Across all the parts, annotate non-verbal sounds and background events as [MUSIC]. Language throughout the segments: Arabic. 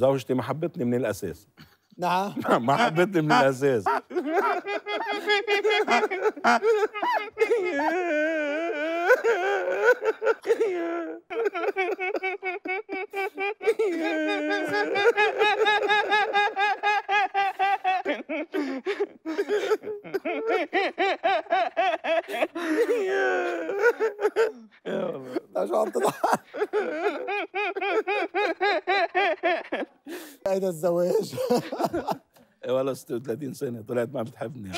زوجتي ما حبتني من الاساس نعم [LAUGHS] ما حبتني من الاساس [LAUGHS] هيدا الزواج والله 36 سنة طلعت ما بتحبني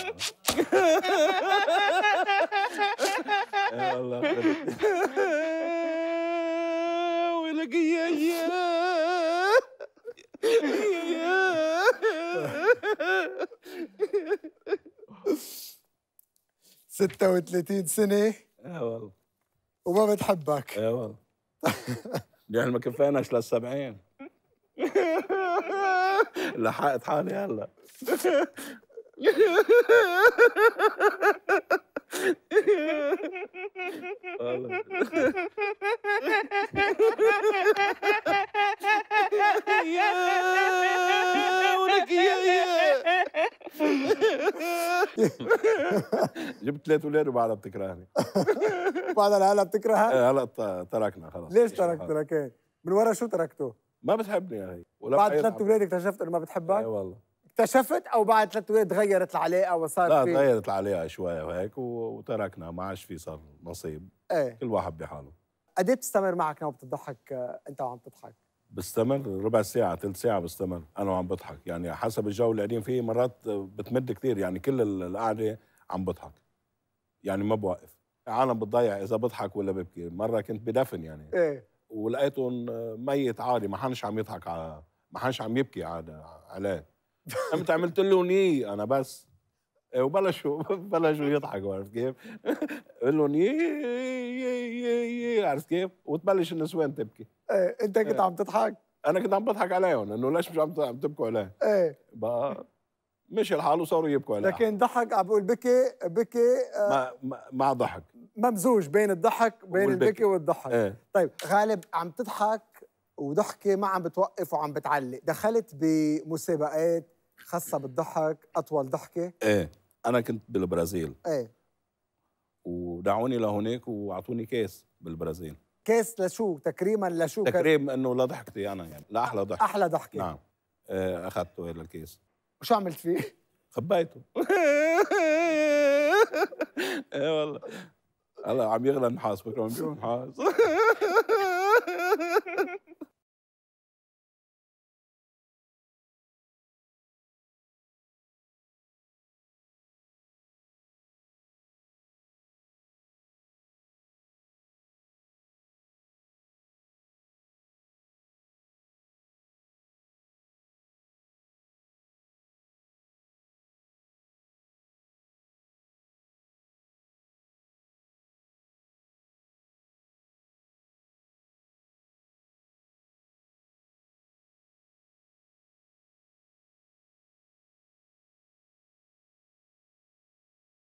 والله [LAUGHS] ولك يا يا ستة وثلاثين سنة ايه والله وما بتحبك ايه والله يعني [LAUGHS] ما كفيناش للسبعين [LAUGHS] لحقت حالي هلا جبت ثلاث اولاد وبعدها بتكرهني [LAUGHS] بعدها إيه، هلا بتكرهها؟ هلا تركنا خلص ليش تركت تركت؟ من ورا شو تركته؟ ما بتحبني يا هي ولا بعد ثلاث اولاد اكتشفت انه ما بتحبك؟ اي والله اكتشفت او بعد ثلاث اولاد تغيرت العلاقه وصار لا تغيرت العلاقه شوي وهيك وتركنا ما عادش في صار نصيب ايه كل واحد بحاله قد ايه بتستمر معك نوبه الضحك انت وعم تضحك؟ بستمر ربع ساعة ثلث ساعة بستمر أنا وعم بضحك يعني حسب الجو اللي قاعدين فيه مرات بتمد كثير يعني كل القعدة عم بضحك يعني ما بوقف العالم بتضيع إذا بضحك ولا ببكي مرة كنت بدفن يعني إيه ولقيتهم ميت عادي ما حدش عم يضحك على ما حدش عم يبكي على عليه قمت عملت لهم ني انا بس إيه، وبلشوا [LAUGHS] بلشوا يضحكوا عرفت كيف؟ قلت لهم يي يي يي عرفت كيف؟ وتبلش النسوان تبكي ايه انت كنت عم تضحك؟ انا كنت عم بضحك عليهم انه ليش مش عم عم تبكوا عليه؟ ايه بقى مشي الحال وصاروا يبكوا عليه لكن ضحك عم بقول بكي بكي آه ما, ما ضحك ممزوج بين الضحك بين البكي والضحك ايه. طيب غالب عم تضحك وضحكه ما عم بتوقف وعم بتعلق دخلت بمسابقات خاصه بالضحك اطول ضحكه ايه انا كنت بالبرازيل ايه ودعوني لهونيك واعطوني كاس بالبرازيل كاس لشو تكريما لشو تكريم انه لضحكتي انا يعني لاحلى ضحكه احلى ضحكه نعم إيه، اخذته هذا الكيس وشو عملت فيه؟ [LAUGHS] خبيته [LAUGHS] ايه والله الله عم يغلى النحاس بكره بنبيعوا نحاس [LAUGHS]